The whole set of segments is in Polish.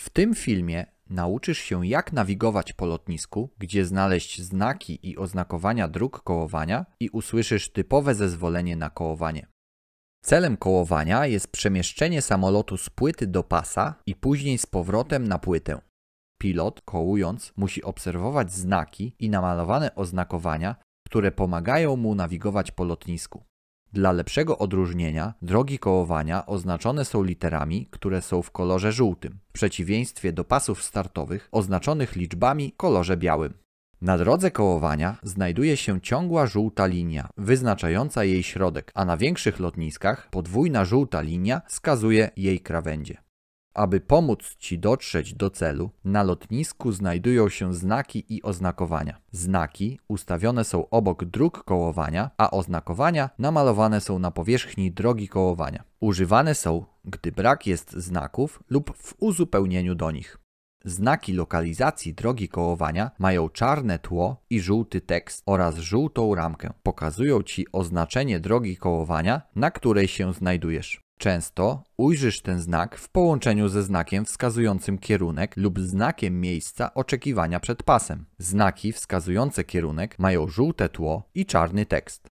W tym filmie nauczysz się jak nawigować po lotnisku, gdzie znaleźć znaki i oznakowania dróg kołowania i usłyszysz typowe zezwolenie na kołowanie. Celem kołowania jest przemieszczenie samolotu z płyty do pasa i później z powrotem na płytę. Pilot, kołując, musi obserwować znaki i namalowane oznakowania, które pomagają mu nawigować po lotnisku. Dla lepszego odróżnienia drogi kołowania oznaczone są literami, które są w kolorze żółtym, w przeciwieństwie do pasów startowych oznaczonych liczbami w kolorze białym. Na drodze kołowania znajduje się ciągła żółta linia, wyznaczająca jej środek, a na większych lotniskach podwójna żółta linia wskazuje jej krawędzie. Aby pomóc Ci dotrzeć do celu, na lotnisku znajdują się znaki i oznakowania. Znaki ustawione są obok dróg kołowania, a oznakowania namalowane są na powierzchni drogi kołowania. Używane są, gdy brak jest znaków lub w uzupełnieniu do nich. Znaki lokalizacji drogi kołowania mają czarne tło i żółty tekst oraz żółtą ramkę. Pokazują Ci oznaczenie drogi kołowania, na której się znajdujesz. Często ujrzysz ten znak w połączeniu ze znakiem wskazującym kierunek lub znakiem miejsca oczekiwania przed pasem. Znaki wskazujące kierunek mają żółte tło i czarny tekst.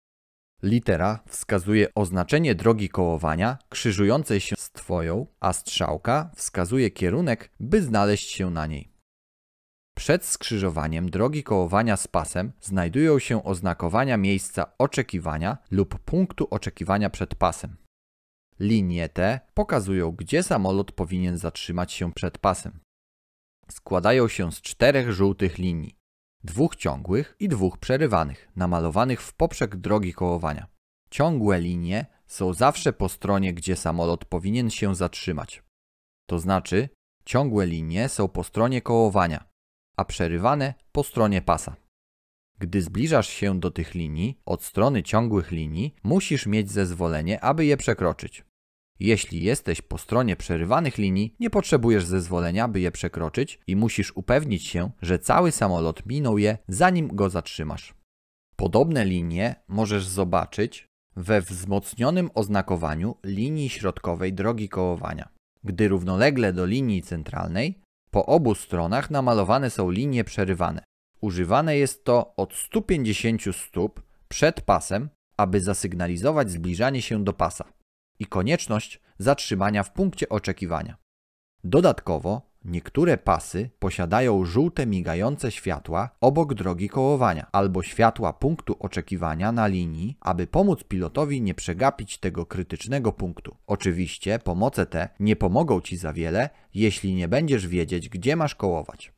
Litera wskazuje oznaczenie drogi kołowania krzyżującej się z Twoją, a strzałka wskazuje kierunek, by znaleźć się na niej. Przed skrzyżowaniem drogi kołowania z pasem znajdują się oznakowania miejsca oczekiwania lub punktu oczekiwania przed pasem. Linie te pokazują, gdzie samolot powinien zatrzymać się przed pasem. Składają się z czterech żółtych linii, dwóch ciągłych i dwóch przerywanych, namalowanych w poprzek drogi kołowania. Ciągłe linie są zawsze po stronie, gdzie samolot powinien się zatrzymać. To znaczy, ciągłe linie są po stronie kołowania, a przerywane po stronie pasa. Gdy zbliżasz się do tych linii, od strony ciągłych linii, musisz mieć zezwolenie, aby je przekroczyć. Jeśli jesteś po stronie przerywanych linii, nie potrzebujesz zezwolenia, by je przekroczyć i musisz upewnić się, że cały samolot minął je, zanim go zatrzymasz. Podobne linie możesz zobaczyć we wzmocnionym oznakowaniu linii środkowej drogi kołowania, gdy równolegle do linii centralnej po obu stronach namalowane są linie przerywane. Używane jest to od 150 stóp przed pasem, aby zasygnalizować zbliżanie się do pasa i konieczność zatrzymania w punkcie oczekiwania. Dodatkowo niektóre pasy posiadają żółte migające światła obok drogi kołowania albo światła punktu oczekiwania na linii, aby pomóc pilotowi nie przegapić tego krytycznego punktu. Oczywiście pomoce te nie pomogą Ci za wiele, jeśli nie będziesz wiedzieć, gdzie masz kołować.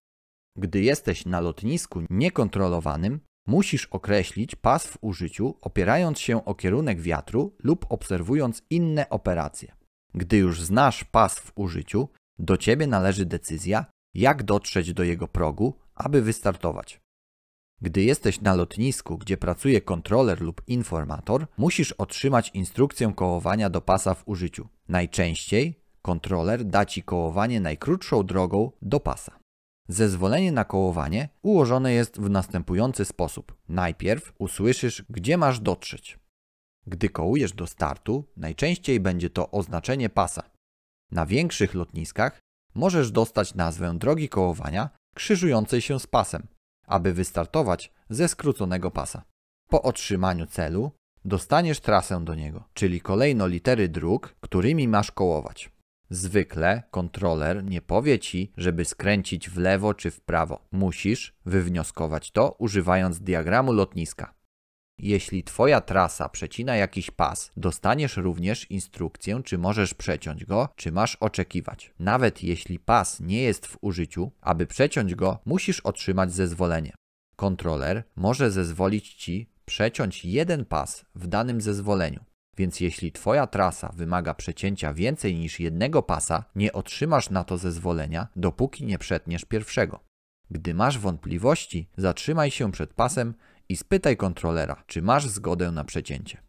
Gdy jesteś na lotnisku niekontrolowanym, Musisz określić pas w użyciu, opierając się o kierunek wiatru lub obserwując inne operacje. Gdy już znasz pas w użyciu, do ciebie należy decyzja, jak dotrzeć do jego progu, aby wystartować. Gdy jesteś na lotnisku, gdzie pracuje kontroler lub informator, musisz otrzymać instrukcję kołowania do pasa w użyciu. Najczęściej kontroler da ci kołowanie najkrótszą drogą do pasa. Zezwolenie na kołowanie ułożone jest w następujący sposób. Najpierw usłyszysz, gdzie masz dotrzeć. Gdy kołujesz do startu, najczęściej będzie to oznaczenie pasa. Na większych lotniskach możesz dostać nazwę drogi kołowania krzyżującej się z pasem, aby wystartować ze skróconego pasa. Po otrzymaniu celu dostaniesz trasę do niego, czyli kolejno litery dróg, którymi masz kołować. Zwykle kontroler nie powie ci, żeby skręcić w lewo czy w prawo. Musisz wywnioskować to używając diagramu lotniska. Jeśli Twoja trasa przecina jakiś pas, dostaniesz również instrukcję, czy możesz przeciąć go, czy masz oczekiwać. Nawet jeśli pas nie jest w użyciu, aby przeciąć go, musisz otrzymać zezwolenie. Kontroler może zezwolić Ci przeciąć jeden pas w danym zezwoleniu. Więc jeśli Twoja trasa wymaga przecięcia więcej niż jednego pasa, nie otrzymasz na to zezwolenia, dopóki nie przetniesz pierwszego. Gdy masz wątpliwości, zatrzymaj się przed pasem i spytaj kontrolera, czy masz zgodę na przecięcie.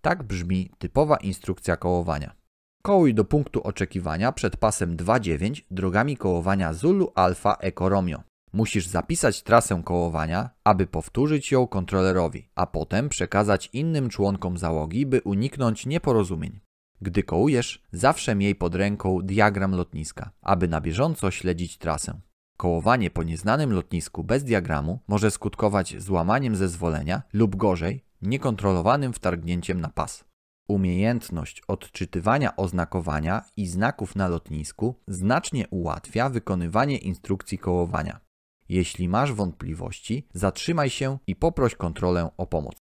Tak brzmi typowa instrukcja kołowania. Kołuj do punktu oczekiwania przed pasem 2.9 drogami kołowania Zulu Alfa Eco Romeo. Musisz zapisać trasę kołowania, aby powtórzyć ją kontrolerowi, a potem przekazać innym członkom załogi, by uniknąć nieporozumień. Gdy kołujesz, zawsze miej pod ręką diagram lotniska, aby na bieżąco śledzić trasę. Kołowanie po nieznanym lotnisku bez diagramu może skutkować złamaniem zezwolenia lub gorzej, niekontrolowanym wtargnięciem na pas. Umiejętność odczytywania oznakowania i znaków na lotnisku znacznie ułatwia wykonywanie instrukcji kołowania. Jeśli masz wątpliwości, zatrzymaj się i poproś kontrolę o pomoc.